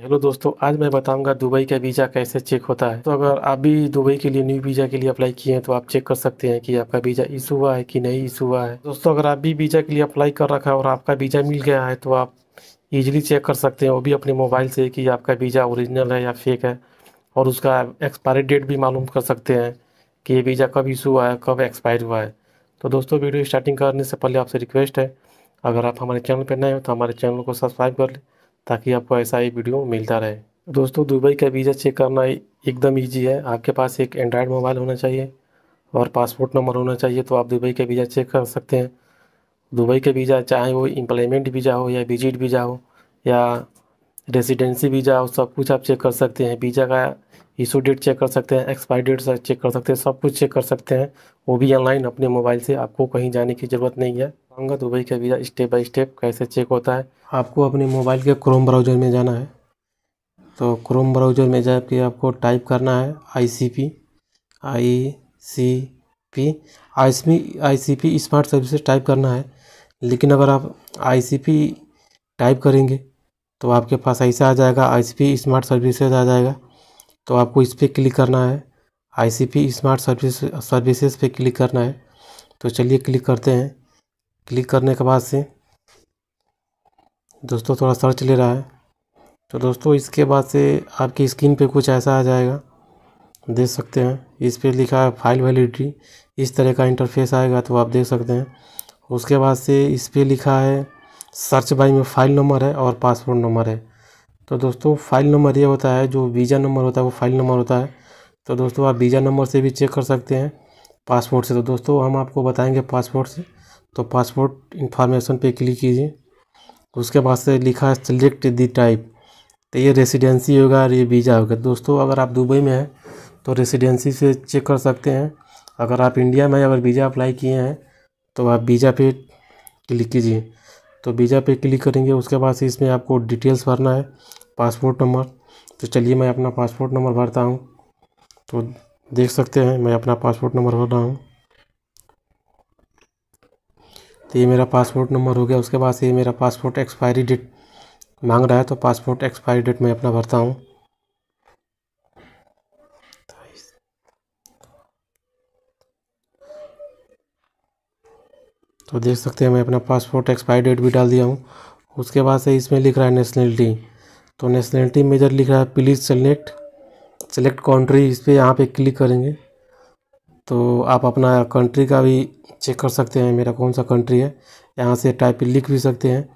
hello दोस्तों आज मैं बताऊंगा दुबई का वीज़ा कैसे चेक होता है तो अगर आप भी दुबई के लिए न्यू वीज़ा के लिए अप्लाई किए हैं तो आप चेक कर सकते हैं कि आपका वीज़ा इशू हुआ है कि नहीं इशू हुआ है दोस्तों अगर आप भी वीज़ा के लिए अप्लाई कर रखा है और आपका वीज़ा मिल गया है तो आप इजीली चेक कर सकते हैं वो भी अपने मोबाइल से कि आपका वीज़ा ओरिजिनल है या फेक है और उसका एक्सपायरी डेट भी मालूम कर सकते हैं कि ये वीज़ा कब इशू हुआ है कब एक्सपायर हुआ है तो दोस्तों वीडियो स्टार्टिंग करने से पहले आपसे रिक्वेस्ट है अगर आप हमारे चैनल पर नए हो तो हमारे चैनल को सब्सक्राइब कर लें ताकि आपको ऐसा ही वीडियो मिलता रहे दोस्तों दुबई का वीज़ा चेक करना एकदम ईजी है आपके पास एक एंड्रॉयड मोबाइल होना चाहिए और पासपोर्ट नंबर होना चाहिए तो आप दुबई का वीज़ा चेक कर सकते हैं दुबई के वीज़ा चाहे वो इम्प्लॉयमेंट वीज़ा हो या विजिट वीज़ा हो या रेसिडेंसी वीज़ा हो सब कुछ आप चेक कर सकते हैं वीज़ा का इशू डेट चेक कर सकते हैं एक्सपायरी डेट चेक कर सकते हैं सब कुछ चेक कर सकते हैं वो भी ऑनलाइन अपने मोबाइल से आपको कहीं जाने की ज़रूरत नहीं है बताऊंगा दुबई का वीज़ा स्टेप बाय स्टेप कैसे चेक होता है आपको अपने मोबाइल के क्रोम ब्राउज़र में जाना है तो क्रोम ब्राउज़र में जाके आपको टाइप करना है I C P I C P I I C P smart services type करना है लेकिन अगर आप आई सी पी टाइप करेंगे तो आपके पास ऐसा आ जाएगा I C P smart services आ जाएगा तो आपको इस पर क्लिक करना है I C P smart service services पे क्लिक करना है तो चलिए क्लिक करते हैं क्लिक करने के बाद से दोस्तों थोड़ा सर्च ले रहा है तो दोस्तों इसके बाद से आपकी स्क्रीन पे कुछ ऐसा आ जाएगा देख सकते हैं इस पर लिखा है फाइल वैलिडिटी इस तरह का इंटरफेस आएगा तो आप देख सकते हैं उसके बाद से इस पर लिखा है सर्च बाई में फ़ाइल नंबर है और पासपोर्ट नंबर है तो दोस्तों फ़ाइल नंबर ये होता है जो वीज़ा नंबर होता है वो फ़ाइल नंबर होता है तो दोस्तों आप वीज़ा नंबर से भी चेक कर सकते हैं पासपोर्ट से तो दोस्तों हम आपको बताएँगे पासपोर्ट से तो पासपोर्ट इन्फॉर्मेशन पे क्लिक कीजिए उसके बाद से लिखा है सिलेक्ट दी टाइप तो ये रेसिडेंसी होगा और ये वीज़ा होगा दोस्तों अगर आप दुबई में हैं तो रेसिडेंसी से चेक कर सकते हैं अगर आप इंडिया में अगर वीज़ा अप्लाई किए हैं तो आप वीज़ा पे क्लिक कीजिए तो वीज़ा पे क्लिक करेंगे उसके बाद से इसमें आपको डिटेल्स भरना है पासपोर्ट नंबर तो चलिए मैं अपना पासपोर्ट नंबर भरता हूँ तो देख सकते हैं मैं अपना पासपोर्ट नंबर भर रहा हूँ तो ये मेरा पासपोर्ट नंबर हो गया उसके बाद से ये मेरा पासपोर्ट एक्सपायरी डेट मांग रहा है तो पासपोर्ट एक्सपायरी डेट मैं अपना भरता हूँ तो देख सकते हैं मैं अपना पासपोर्ट एक्सपायरी डेट भी डाल दिया हूँ उसके बाद से इसमें लिख रहा है नेशनलिटी तो नेशनलिटी मेजर लिख रहा है प्लीज़ सेलेक्ट सेलेक्ट कंट्री इस पर यहाँ पे क्लिक करेंगे तो आप अपना कंट्री का भी चेक कर सकते हैं मेरा कौन सा कंट्री है यहाँ से टाइप लिख भी सकते हैं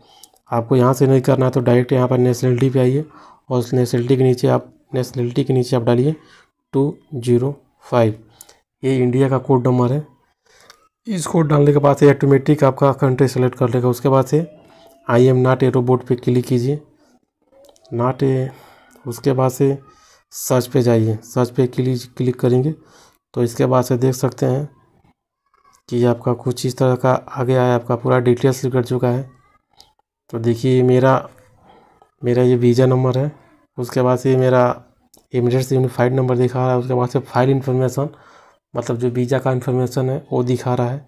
आपको यहाँ से नहीं करना है तो डायरेक्ट यहाँ पर नेशनलिटी पे आइए और उस नेशनलिटी के नीचे आप नेशनलिटी के नीचे आप डालिए टू जीरो फाइव ये इंडिया का कोड नंबर है इस कोड डालने के बाद से ऑटोमेटिक आपका कंट्री सेलेक्ट कर लेगा उसके बाद से I am not a robot पर क्लिक कीजिए नाट ए उसके बाद से सर्च पे जाइए सर्च पे क्लिक क्लिक करेंगे तो इसके बाद से देख सकते हैं कि आपका कुछ इस तरह का आ गया है आपका पूरा डिटेल्स कर चुका है तो देखिए मेरा मेरा ये वीज़ा नंबर है उसके बाद से मेरा इमिडेट्स यूनिफाइड नंबर दिखा रहा है उसके बाद से फाइल इन्फॉर्मेशन मतलब जो वीज़ा का इन्फॉर्मेशन है वो दिखा रहा है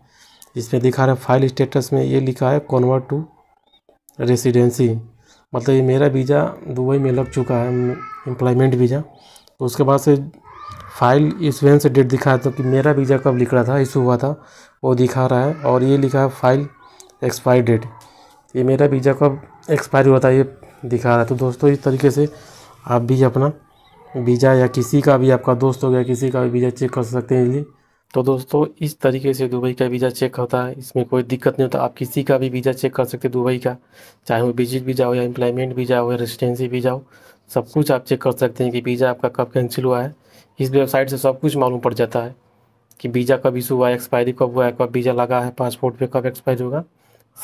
इसमें दिखा रहा है फाइल स्टेटस में ये लिखा है कन्वर्ट टू रेसिडेंसी मतलब ये मेरा वीज़ा दुबई में लग चुका है एम्प्लॉयमेंट वीज़ा तो उसके बाद से फाइल इस वैन से डेट दिखा था तो कि मेरा वीज़ा कब निकला था इशू हुआ था वो दिखा रहा है और ये लिखा है फाइल एक्सपायर डेट ये मेरा वीज़ा कब एक्सपायर हुआ था ये दिखा रहा है तो दोस्तों इस तरीके से आप भी अपना वीज़ा या किसी का भी आपका दोस्त हो गया किसी का भी वीज़ा चेक कर सकते हैं इजीली तो दोस्तों इस तरीके से दुबई का वीज़ा चेक होता है इसमें कोई दिक्कत नहीं होता आप किसी का भी वीज़ा चेक कर सकते हैं दुबई का चाहे वो विजिट भी जाओ या एम्प्लॉयमेंट भी जाओ या रेसिडेंसी भी जाओ सब कुछ आप चेक कर सकते हैं कि वीज़ा आपका कब कैंसिल हुआ है इस वेबसाइट से सब कुछ मालूम पड़ जाता है कि वीज़ा कब इशू हुआ है एक्सपायरी कब हुआ है कब वीज़ा लगा है पासपोर्ट पे कब एक्सपायरी होगा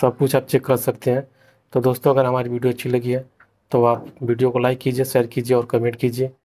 सब कुछ आप चेक कर सकते हैं तो दोस्तों अगर हमारी वीडियो अच्छी लगी है तो आप वीडियो को लाइक कीजिए शेयर कीजिए और कमेंट कीजिए